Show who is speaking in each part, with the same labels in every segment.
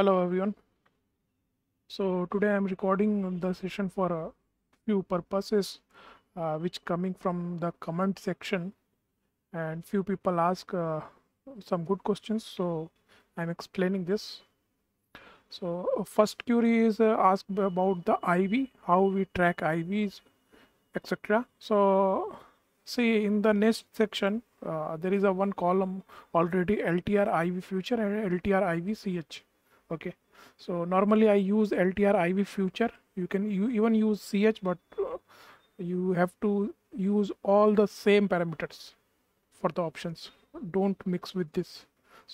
Speaker 1: hello everyone so today i'm recording the session for a few purposes uh, which coming from the comment section and few people ask uh, some good questions so i'm explaining this so uh, first query is uh, asked about the iv how we track ivs etc so see in the next section uh, there is a one column already ltr iv future and ltr iv ch okay so normally i use ltr iv future you can you even use ch but uh, you have to use all the same parameters for the options don't mix with this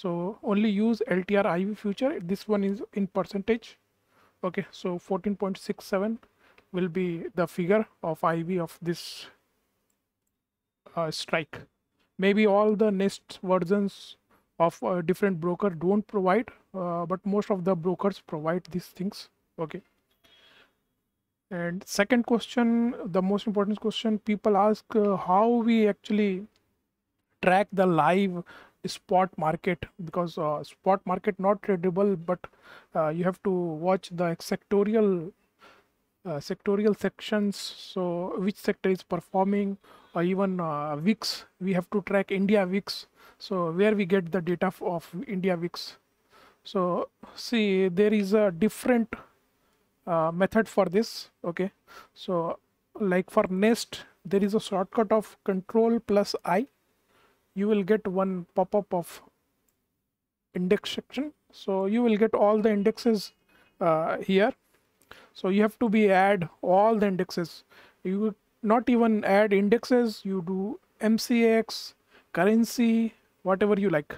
Speaker 1: so only use ltr iv future this one is in percentage okay so 14.67 will be the figure of iv of this uh, strike maybe all the nest versions of uh, different broker don't provide uh, but most of the brokers provide these things okay and second question the most important question people ask uh, how we actually track the live spot market because uh, spot market not tradable but uh, you have to watch the sectorial uh, sectorial sections so which sector is performing or even weeks, uh, we have to track india weeks. so where we get the data of india weeks? so see there is a different uh, method for this okay so like for nest there is a shortcut of control plus i you will get one pop-up of index section so you will get all the indexes uh, here so you have to be add all the indexes you not even add indexes you do mcx currency whatever you like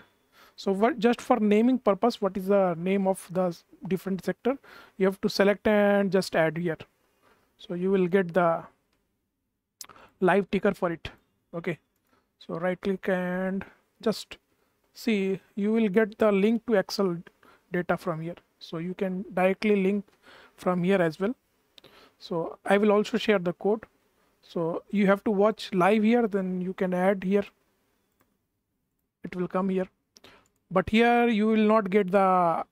Speaker 1: so what, just for naming purpose, what is the name of the different sector? You have to select and just add here. So you will get the live ticker for it. Okay. So right click and just see you will get the link to Excel data from here. So you can directly link from here as well. So I will also share the code. So you have to watch live here, then you can add here. It will come here but here you will not get the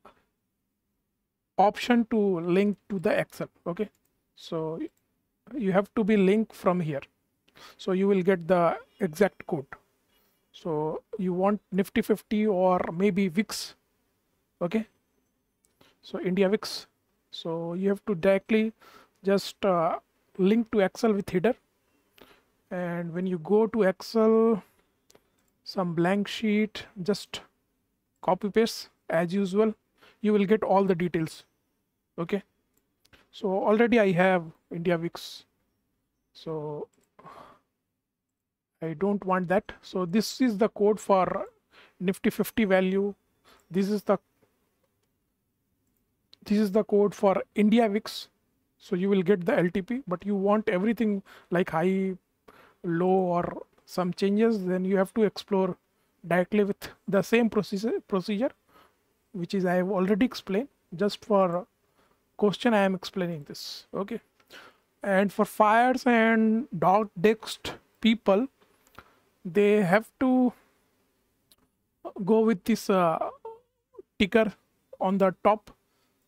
Speaker 1: option to link to the excel okay so you have to be linked from here so you will get the exact code so you want nifty 50 or maybe vix okay so india vix so you have to directly just uh, link to excel with header and when you go to excel some blank sheet just copy paste as usual you will get all the details okay so already i have india wix so i don't want that so this is the code for nifty 50 value this is the this is the code for india wix so you will get the ltp but you want everything like high low or some changes then you have to explore directly with the same procedure, procedure which is I have already explained just for question I am explaining this okay and for fires and dog text people they have to go with this uh, ticker on the top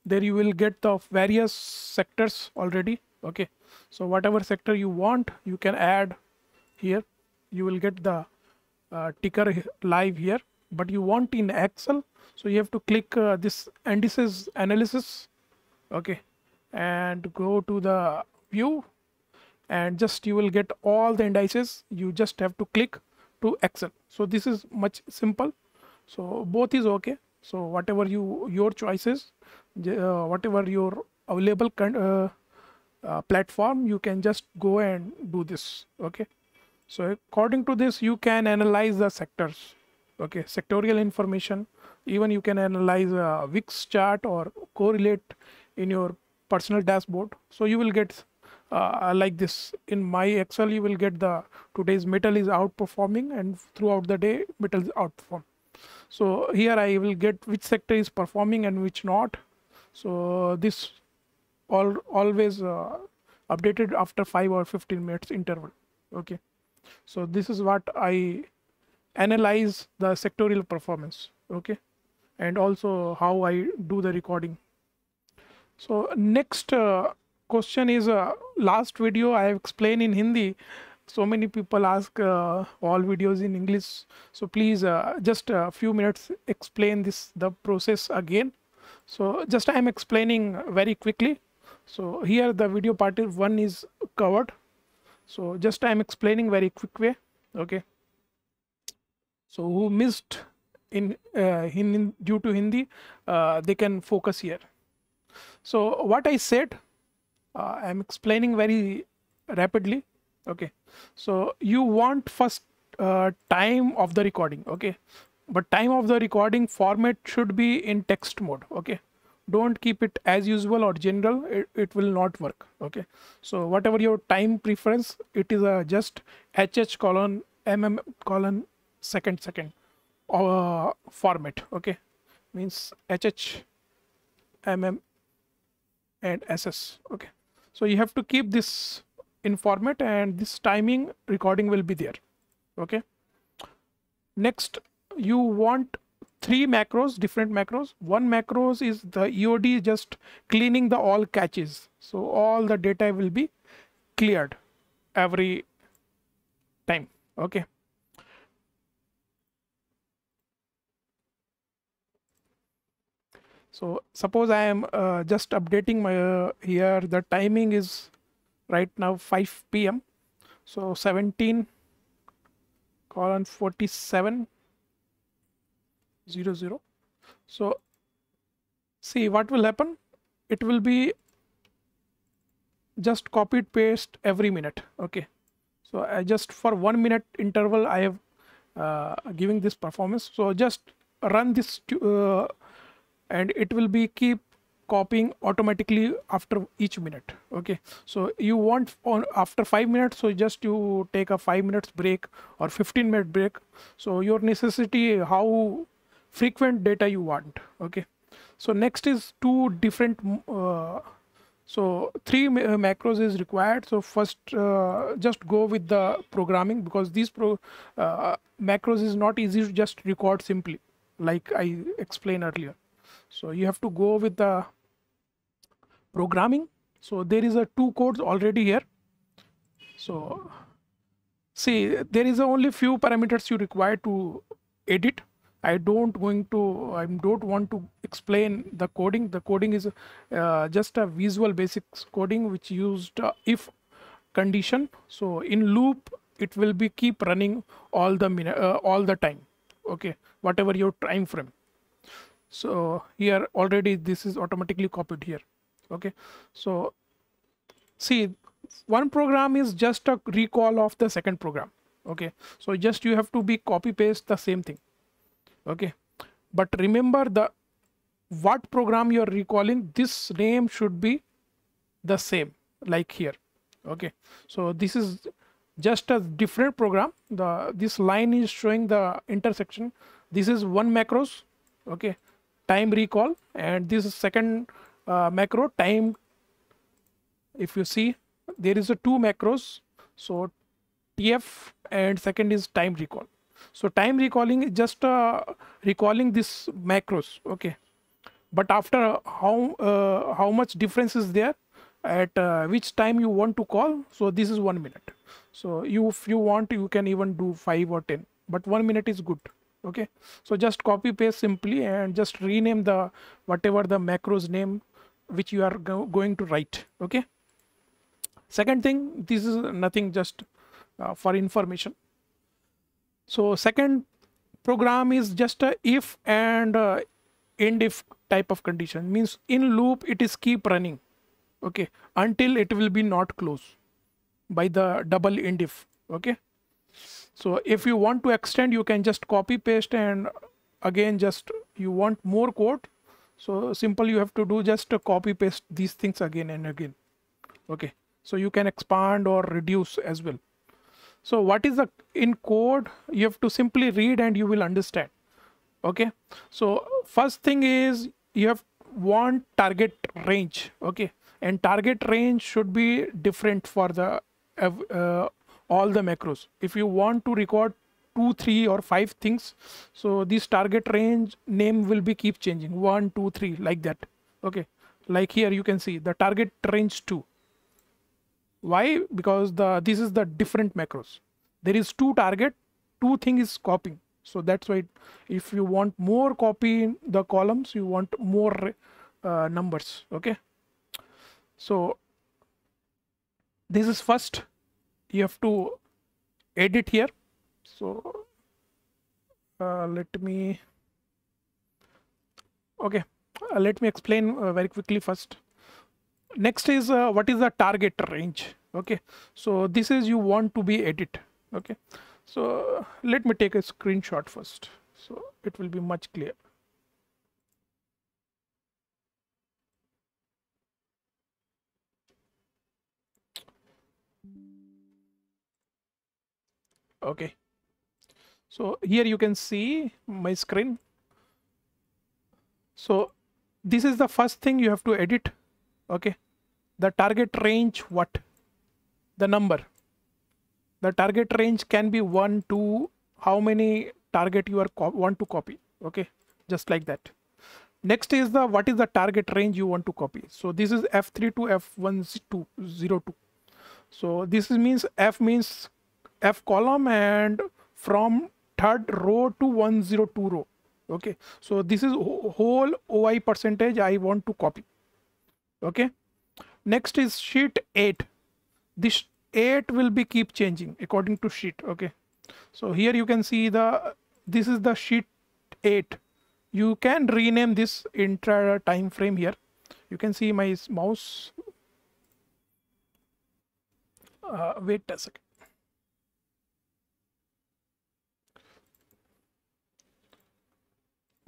Speaker 1: there you will get the various sectors already okay so whatever sector you want you can add here you will get the uh, ticker live here but you want in excel so you have to click uh, this indices analysis okay and go to the view and just you will get all the indices you just have to click to excel so this is much simple so both is okay so whatever you your choices uh, whatever your available uh, uh, platform you can just go and do this okay so according to this, you can analyze the sectors. Okay, sectorial information. Even you can analyze a uh, Wix chart or correlate in your personal dashboard. So you will get uh, like this. In my Excel, you will get the today's metal is outperforming and throughout the day, metal is outperform. So here I will get which sector is performing and which not. So this all always uh, updated after 5 or 15 minutes interval okay so this is what I analyze the sectorial performance. Okay. And also how I do the recording. So next uh, question is uh, last video I have explained in Hindi. So many people ask uh, all videos in English. So please uh, just a few minutes explain this the process again. So just I am explaining very quickly. So here the video part one is covered so just i'm explaining very quick way okay so who missed in uh, in, due to hindi uh, they can focus here so what i said uh, i'm explaining very rapidly okay so you want first uh, time of the recording okay but time of the recording format should be in text mode okay don't keep it as usual or general it, it will not work okay so whatever your time preference it is a just hh colon mm colon second second uh, format okay means hh mm and ss okay so you have to keep this in format and this timing recording will be there okay next you want three macros, different macros. One macros is the EOD just cleaning the all caches. So all the data will be cleared every time. Okay. So suppose I am uh, just updating my uh, here. The timing is right now 5 p.m. So 17 colon 47 0 0 so see what will happen it will be just copied paste every minute okay so i just for one minute interval i have uh, giving this performance so just run this uh, and it will be keep copying automatically after each minute okay so you want on after five minutes so just you take a five minutes break or 15 minute break so your necessity how frequent data you want okay so next is two different uh, so three uh, macros is required so first uh, just go with the programming because these pro uh, macros is not easy to just record simply like i explained earlier so you have to go with the programming so there is a two codes already here so see there is only few parameters you require to edit I don't going to I don't want to explain the coding. The coding is uh, just a visual basics coding which used uh, if condition. So in loop it will be keep running all the uh, all the time. Okay, whatever your time frame. So here already this is automatically copied here. Okay, so see one program is just a recall of the second program. Okay, so just you have to be copy paste the same thing okay but remember the what program you are recalling this name should be the same like here okay so this is just a different program the this line is showing the intersection this is one macros okay time recall and this is second uh, macro time if you see there is a two macros so tf and second is time recall so time recalling is just uh, recalling this macros. Okay. But after uh, how, uh, how much difference is there at uh, which time you want to call. So this is one minute. So you, if you want, you can even do five or 10, but one minute is good. Okay. So just copy paste simply and just rename the whatever the macros name which you are go going to write. Okay. Second thing, this is nothing just uh, for information. So second program is just a if and a end if type of condition means in loop it is keep running okay until it will be not close by the double end if okay so if you want to extend you can just copy paste and again just you want more code so simple you have to do just copy paste these things again and again okay so you can expand or reduce as well so what is the in code? You have to simply read and you will understand. Okay. So first thing is you have want target range. Okay. And target range should be different for the uh, all the macros. If you want to record two, three or five things, so this target range name will be keep changing. One, two, three like that. Okay. Like here you can see the target range two. Why? Because the this is the different macros. There is two target, two thing is copying. So that's why if you want more copy in the columns, you want more uh, numbers. Okay. So this is first. You have to edit here. So uh, let me. Okay, uh, let me explain uh, very quickly first next is uh, what is the target range okay so this is you want to be edit okay so let me take a screenshot first so it will be much clear. okay so here you can see my screen so this is the first thing you have to edit okay the target range what the number the target range can be 1 to how many target you are want to copy okay just like that next is the what is the target range you want to copy so this is f3 to f102 so this means f means f column and from third row to 102 row okay so this is whole oi percentage i want to copy okay next is sheet 8 this 8 will be keep changing according to sheet okay so here you can see the this is the sheet 8 you can rename this entire time frame here you can see my mouse uh, wait a second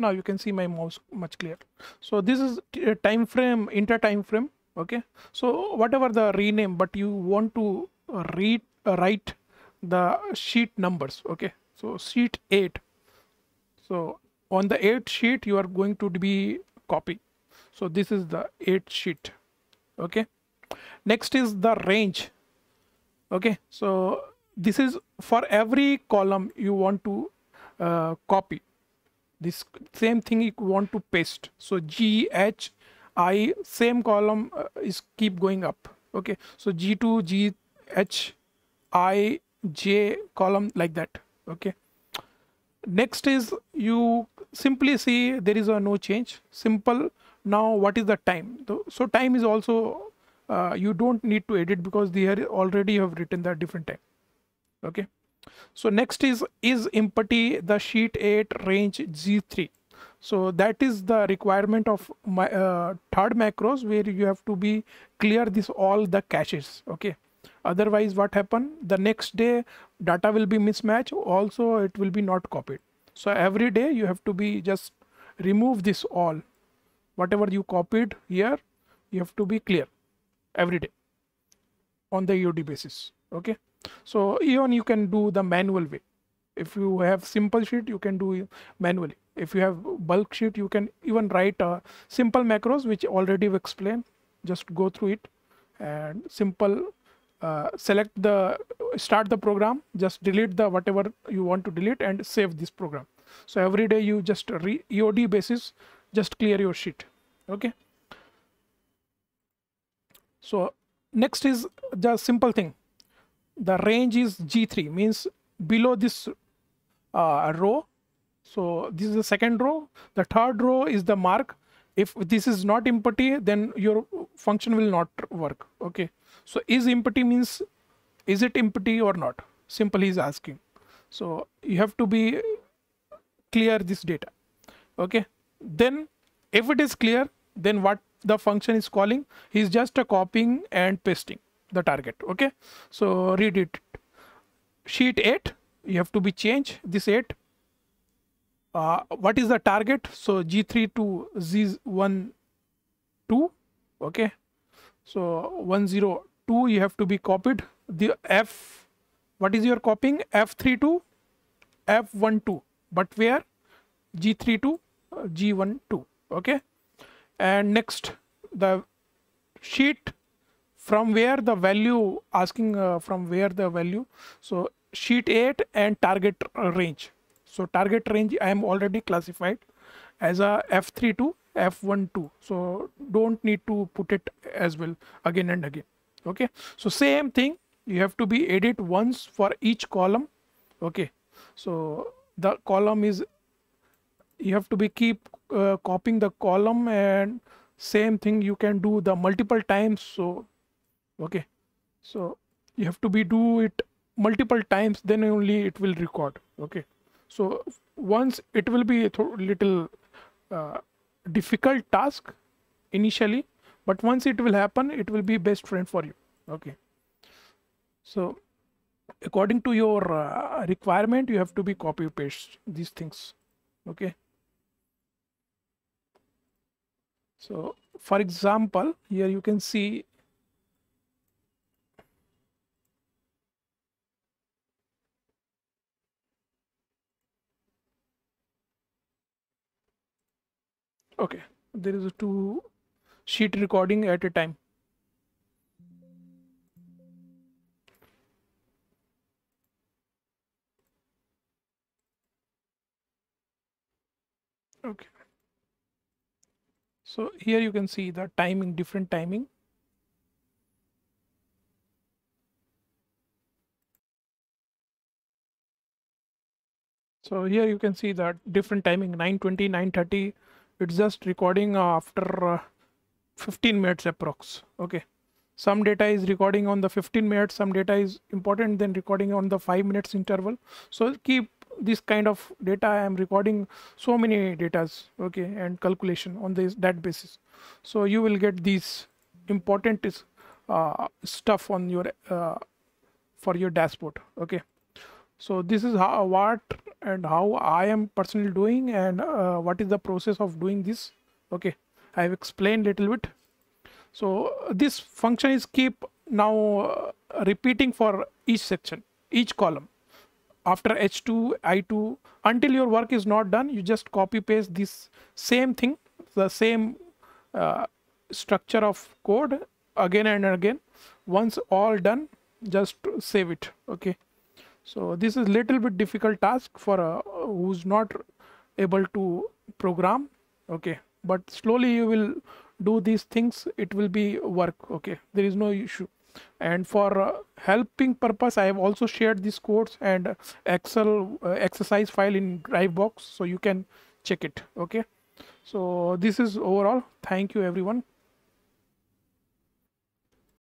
Speaker 1: now you can see my mouse much clear so this is uh, time frame inter time frame okay so whatever the rename but you want to uh, read uh, write the sheet numbers okay so sheet 8 so on the 8th sheet you are going to be copy so this is the 8th sheet okay next is the range okay so this is for every column you want to uh, copy this same thing you want to paste so g h i same column uh, is keep going up okay so g2 g h i j column like that okay next is you simply see there is a no change simple now what is the time so time is also uh, you don't need to edit because here already have written the different time okay so next is is empty the sheet 8 range G3. So that is the requirement of my uh, third macros where you have to be clear this all the caches. Okay. Otherwise what happen the next day data will be mismatched also it will be not copied. So every day you have to be just remove this all whatever you copied here you have to be clear every day on the EOD basis. Okay. So even you can do the manual way. If you have simple sheet, you can do manually. If you have bulk sheet, you can even write a uh, simple macros, which already we explained. Just go through it and simple uh, select the start the program just delete the whatever you want to delete and save this program so every day you just re eod basis just clear your sheet okay so next is the simple thing the range is G3 means below this uh, row. So this is the second row. The third row is the mark. If this is not empty, then your function will not work. Okay. So is empty means is it empty or not? Simple is asking. So you have to be clear this data. Okay. Then if it is clear, then what the function is calling is just a copying and pasting the target okay so read it sheet 8 you have to be changed this 8 uh, what is the target so g3 to z1 2 okay so 102 you have to be copied the f what is your copying f3 to f12 but where g3 to g12 okay and next the sheet from where the value asking uh, from where the value so sheet 8 and target range so target range i am already classified as a f3 to f12 so don't need to put it as well again and again okay so same thing you have to be edit once for each column okay so the column is you have to be keep uh, copying the column and same thing you can do the multiple times so okay so you have to be do it multiple times then only it will record okay so once it will be a little uh, difficult task initially but once it will happen it will be best friend for you okay so according to your uh, requirement you have to be copy paste these things okay so for example here you can see okay there is a two sheet recording at a time okay so here you can see the timing different timing so here you can see that different timing 920 930 it's just recording uh, after uh, 15 minutes approx okay some data is recording on the 15 minutes some data is important then recording on the 5 minutes interval so keep this kind of data i am recording so many datas okay and calculation on this that basis so you will get these important uh, stuff on your uh, for your dashboard okay so this is how what and how i am personally doing and uh, what is the process of doing this okay i have explained little bit so this function is keep now uh, repeating for each section each column after h2 i2 until your work is not done you just copy paste this same thing the same uh, structure of code again and again once all done just save it okay so this is little bit difficult task for uh, who's not able to program. Okay, but slowly you will do these things. It will be work. Okay, there is no issue. And for uh, helping purpose, I have also shared this course and Excel uh, exercise file in drive box, so you can check it. Okay, so this is overall. Thank you everyone.